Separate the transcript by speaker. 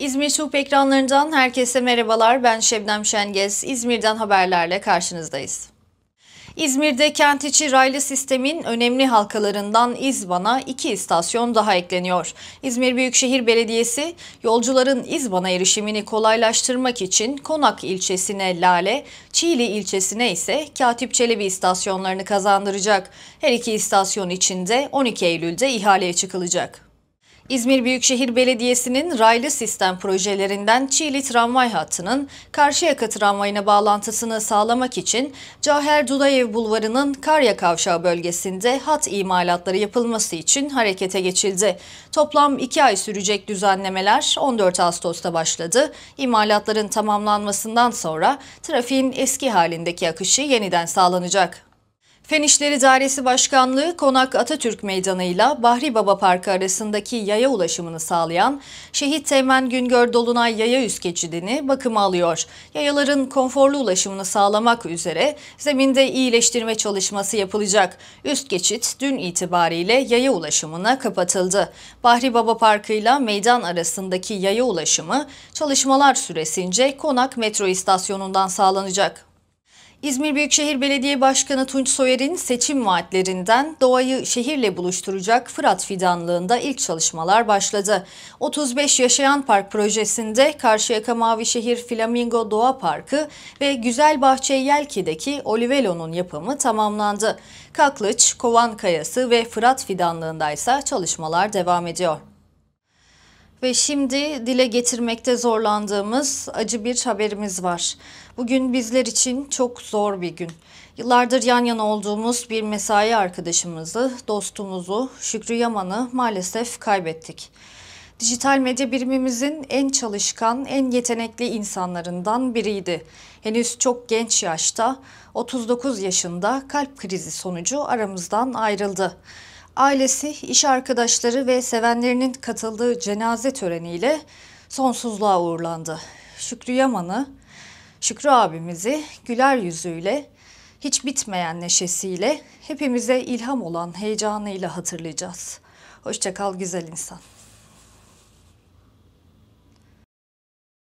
Speaker 1: İzmir Şub ekranlarından herkese merhabalar. Ben Şebnem Şengez. İzmir'den haberlerle karşınızdayız. İzmir'de kent içi raylı sistemin önemli halkalarından İzban'a iki istasyon daha ekleniyor. İzmir Büyükşehir Belediyesi yolcuların İzban'a erişimini kolaylaştırmak için Konak ilçesine Lale, Çiğli ilçesine ise Katip Çelebi istasyonlarını kazandıracak. Her iki istasyon içinde 12 Eylül'de ihaleye çıkılacak. İzmir Büyükşehir Belediyesi'nin raylı sistem projelerinden Çiğli tramvay hattının Karşıyaka tramvayına bağlantısını sağlamak için Caher Dudayev Bulvarı'nın Karya Kavşağı bölgesinde hat imalatları yapılması için harekete geçildi. Toplam 2 ay sürecek düzenlemeler 14 Ağustos'ta başladı. İmalatların tamamlanmasından sonra trafiğin eski halindeki akışı yeniden sağlanacak. Fen Dairesi Başkanlığı Konak Atatürk Meydanı ile Bahri Baba Parkı arasındaki yaya ulaşımını sağlayan Şehit Teğmen Güngör Dolunay Yaya Üst Geçidini bakım alıyor. Yayaların konforlu ulaşımını sağlamak üzere zeminde iyileştirme çalışması yapılacak. Üst geçit dün itibariyle yaya ulaşımına kapatıldı. Bahri Baba Parkı ile meydan arasındaki yaya ulaşımı çalışmalar süresince Konak Metro İstasyonu'ndan sağlanacak. İzmir Büyükşehir Belediye Başkanı Tunç Soyer'in seçim vaatlerinden doğayı şehirle buluşturacak Fırat Fidanlığı'nda ilk çalışmalar başladı. 35 Yaşayan Park projesinde Karşıyaka Mavişehir Flamingo Doğa Parkı ve Güzel Bahçe Yelki'deki Olivelo'nun yapımı tamamlandı. Kaklıç, Kovan Kayası ve Fırat fidanlığında ise çalışmalar devam ediyor. Ve şimdi dile getirmekte zorlandığımız acı bir haberimiz var. Bugün bizler için çok zor bir gün. Yıllardır yan yana olduğumuz bir mesai arkadaşımızı, dostumuzu Şükrü Yaman'ı maalesef kaybettik. Dijital medya birimimizin en çalışkan, en yetenekli insanlarından biriydi. Henüz çok genç yaşta, 39 yaşında kalp krizi sonucu aramızdan ayrıldı. Ailesi, iş arkadaşları ve sevenlerinin katıldığı cenaze töreniyle sonsuzluğa uğurlandı. Şükrü Yaman'ı, Şükrü abimizi güler yüzüyle, hiç bitmeyen neşesiyle, hepimize ilham olan heyecanıyla hatırlayacağız. Hoşçakal güzel insan.